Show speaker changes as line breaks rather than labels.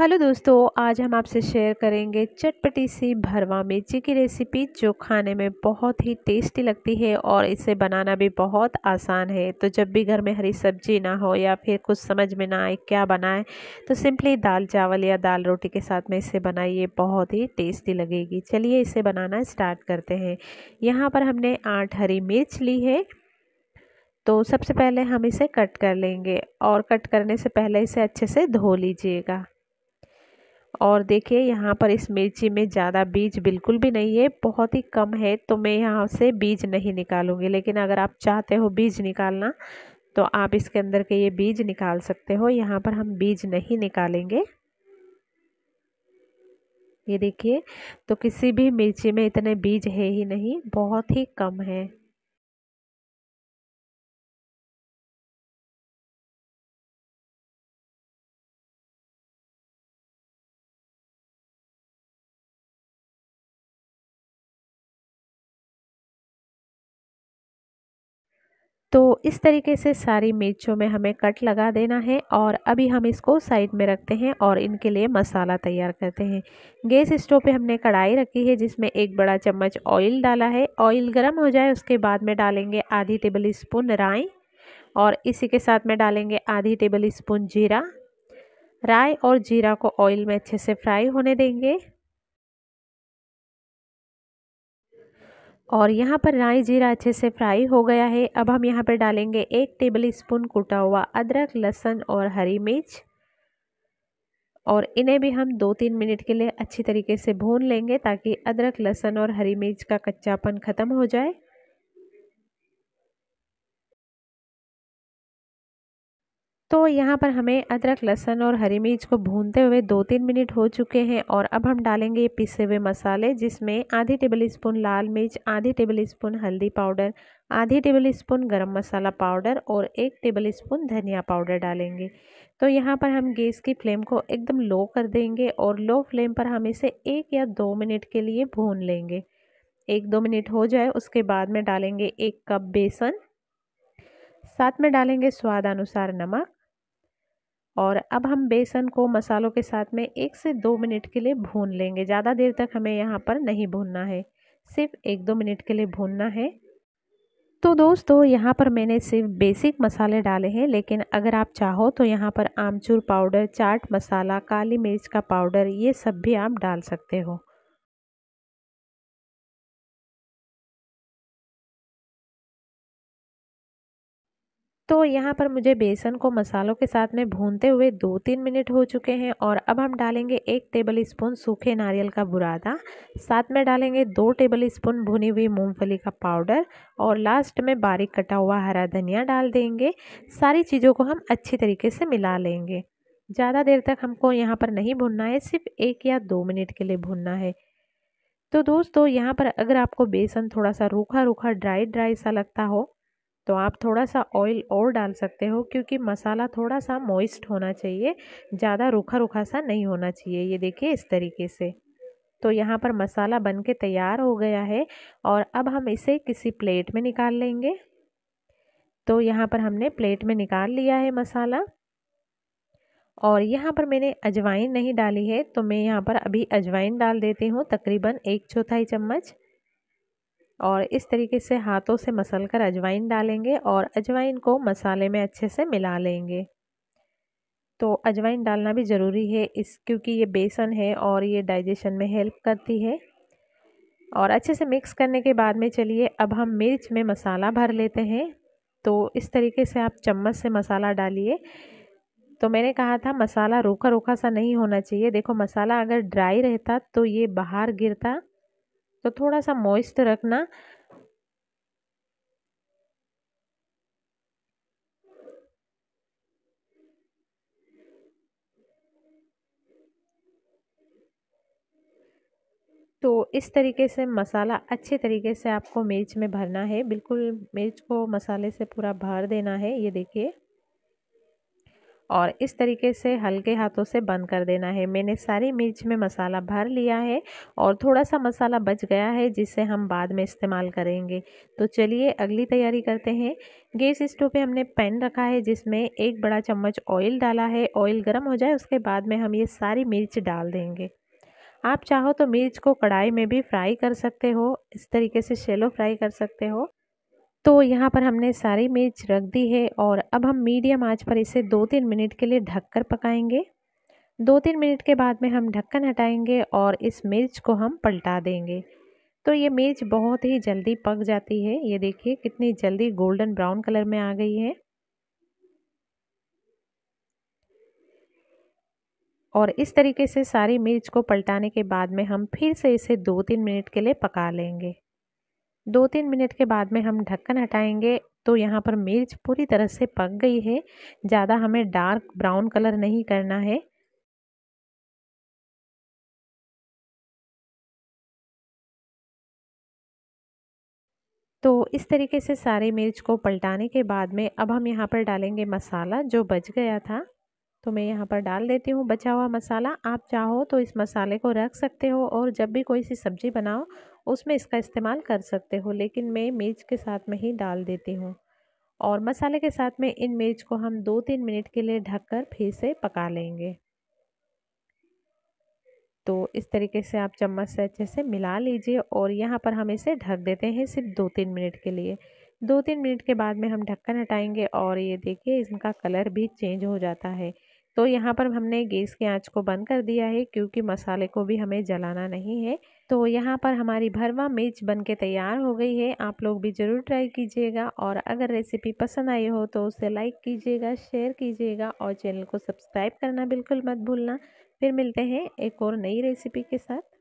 hello दोस्तों आज हम आपसे शेयर करेंगे चटपटी सी भरवा मिर्ची की रेसिपी जो खाने में बहुत ही टेस्टी लगती है और इसे बनाना भी बहुत आसान है तो जब भी घर में हरी सब्जी ना हो या फिर कुछ समझ में ना आए क्या बनाएं तो सिंपली दाल चावल या दाल रोटी के साथ में इसे बनाइए बहुत ही टेस्टी लगेगी चलिए इसे बनाना स्टार्ट करते हैं यहाँ पर हमने आठ हरी मिर्च ली है तो सबसे पहले हम इसे कट कर लेंगे और कट करने से पहले इसे अच्छे से धो लीजिएगा और देखिए यहाँ पर इस मिर्ची में ज़्यादा बीज बिल्कुल भी नहीं है बहुत ही कम है तो मैं यहाँ से बीज नहीं निकालूंगी लेकिन अगर आप चाहते हो बीज निकालना तो आप इसके अंदर के ये बीज निकाल सकते हो यहाँ पर हम बीज नहीं निकालेंगे ये देखिए तो किसी भी मिर्ची में इतने बीज है ही नहीं बहुत ही कम है तो इस तरीके से सारी मिर्चों में हमें कट लगा देना है और अभी हम इसको साइड में रखते हैं और इनके लिए मसाला तैयार करते हैं गैस स्टोव पे हमने कढ़ाई रखी है जिसमें एक बड़ा चम्मच ऑयल डाला है ऑयल गर्म हो जाए उसके बाद में डालेंगे आधी टेबल स्पून राई और इसी के साथ में डालेंगे आधी टेबल स्पून जीरा राय और जीरा को ऑयल में अच्छे से फ्राई होने देंगे और यहाँ पर राई जीरा अच्छे से फ्राई हो गया है अब हम यहाँ पर डालेंगे एक टेबल स्पून कूटा हुआ अदरक लहसुन और हरी मिर्च और इन्हें भी हम दो तीन मिनट के लिए अच्छी तरीके से भून लेंगे ताकि अदरक लहसुन और हरी मिर्च का कच्चापन ख़त्म हो जाए तो यहाँ पर हमें अदरक लहसन और हरी मिर्च को भूनते हुए दो तीन मिनट हो चुके हैं और अब हम डालेंगे पिसे हुए मसाले जिसमें आधी टेबल स्पून लाल मिर्च आधी टेबल स्पून हल्दी पाउडर आधी टेबल स्पून गर्म मसाला पाउडर और एक टेबल स्पून धनिया पाउडर डालेंगे तो यहाँ पर हम गैस की फ्लेम को एकदम लो कर देंगे और लो फ्लेम पर हम इसे एक या दो मिनट के लिए भून लेंगे एक दो मिनट हो जाए उसके बाद में डालेंगे एक कप बेसन साथ में डालेंगे स्वाद अनुसार नमक और अब हम बेसन को मसालों के साथ में एक से दो मिनट के लिए भून लेंगे ज़्यादा देर तक हमें यहाँ पर नहीं भूनना है सिर्फ एक दो मिनट के लिए भूनना है तो दोस्तों यहाँ पर मैंने सिर्फ बेसिक मसाले डाले हैं लेकिन अगर आप चाहो तो यहाँ पर आमचूर पाउडर चाट मसाला काली मिर्च का पाउडर ये सब भी आप डाल सकते हो तो यहाँ पर मुझे बेसन को मसालों के साथ में भूनते हुए दो तीन मिनट हो चुके हैं और अब हम डालेंगे एक टेबल स्पून सूखे नारियल का बुरादा साथ में डालेंगे दो टेबल स्पून भुनी हुई मूंगफली का पाउडर और लास्ट में बारीक कटा हुआ हरा धनिया डाल देंगे सारी चीज़ों को हम अच्छी तरीके से मिला लेंगे ज़्यादा देर तक हमको यहाँ पर नहीं भुनना है सिर्फ एक या दो मिनट के लिए भुनना है तो दोस्तों यहाँ पर अगर आपको बेसन थोड़ा सा रूखा रूखा ड्राई ड्राई सा लगता हो तो आप थोड़ा सा ऑयल और डाल सकते हो क्योंकि मसाला थोड़ा सा मॉइस्ट होना चाहिए ज़्यादा रूखा रूखा सा नहीं होना चाहिए ये देखिए इस तरीके से तो यहाँ पर मसाला बन के तैयार हो गया है और अब हम इसे किसी प्लेट में निकाल लेंगे तो यहाँ पर हमने प्लेट में निकाल लिया है मसाला और यहाँ पर मैंने अजवाइन नहीं डाली है तो मैं यहाँ पर अभी अजवाइन डाल देती हूँ तकरीबन एक चौथाई चम्मच और इस तरीके से हाथों से मसल कर अजवाइन डालेंगे और अजवाइन को मसाले में अच्छे से मिला लेंगे तो अजवाइन डालना भी ज़रूरी है इस क्योंकि ये बेसन है और ये डाइजेशन में हेल्प करती है और अच्छे से मिक्स करने के बाद में चलिए अब हम मिर्च में मसाला भर लेते हैं तो इस तरीके से आप चम्मच से मसाला डालिए तो मैंने कहा था मसाला रोका रोका सा नहीं होना चाहिए देखो मसाला अगर ड्राई रहता तो ये बाहर गिरता तो थोड़ा सा मॉइस्ट रखना तो इस तरीके से मसाला अच्छे तरीके से आपको मिर्च में भरना है बिल्कुल मिर्च को मसाले से पूरा भर देना है ये देखिए और इस तरीके से हल्के हाथों से बंद कर देना है मैंने सारी मिर्च में मसाला भर लिया है और थोड़ा सा मसाला बच गया है जिसे हम बाद में इस्तेमाल करेंगे तो चलिए अगली तैयारी करते हैं गैस स्टोव पे हमने पैन रखा है जिसमें एक बड़ा चम्मच ऑयल डाला है ऑयल गर्म हो जाए उसके बाद में हम ये सारी मिर्च डाल देंगे आप चाहो तो मिर्च को कढ़ाई में भी फ्राई कर सकते हो इस तरीके से शेलो फ्राई कर सकते हो तो यहाँ पर हमने सारी मिर्च रख दी है और अब हम मीडियम आंच पर इसे दो तीन मिनट के लिए ढक कर पकाएंगे दो तीन मिनट के बाद में हम ढक्कन हटाएंगे और इस मिर्च को हम पलटा देंगे तो ये मिर्च बहुत ही जल्दी पक जाती है ये देखिए कितनी जल्दी गोल्डन ब्राउन कलर में आ गई है और इस तरीके से सारी मिर्च को पलटाने के बाद में हम फिर से इसे दो तीन मिनट के लिए पका लेंगे दो तीन मिनट के बाद में हम ढक्कन हटाएंगे तो यहाँ पर मिर्च पूरी तरह से पक गई है ज़्यादा हमें डार्क ब्राउन कलर नहीं करना है तो इस तरीके से सारे मिर्च को पलटाने के बाद में अब हम यहाँ पर डालेंगे मसाला जो बच गया था तो मैं यहाँ पर डाल देती हूँ बचा हुआ मसाला आप चाहो तो इस मसाले को रख सकते हो और जब भी कोई सी सब्ज़ी बनाओ उसमें इसका इस्तेमाल कर सकते हो लेकिन मैं मिर्च के साथ में ही डाल देती हूँ और मसाले के साथ में इन मिर्च को हम दो तीन मिनट के लिए ढककर फिर से पका लेंगे तो इस तरीके से आप चम्मच से अच्छे से मिला लीजिए और यहाँ पर हम इसे ढक देते हैं सिर्फ दो तीन मिनट के लिए दो तीन मिनट के बाद में हम ढक्कन हटाएंगे और ये देखिए इनका कलर भी चेंज हो जाता है तो यहाँ पर हमने गैस की आंच को बंद कर दिया है क्योंकि मसाले को भी हमें जलाना नहीं है तो यहाँ पर हमारी भरवा मिर्च बन के तैयार हो गई है आप लोग भी ज़रूर ट्राई कीजिएगा और अगर रेसिपी पसंद आई हो तो उसे लाइक कीजिएगा शेयर कीजिएगा और चैनल को सब्सक्राइब करना बिल्कुल मत भूलना फिर मिलते हैं एक और नई रेसिपी के साथ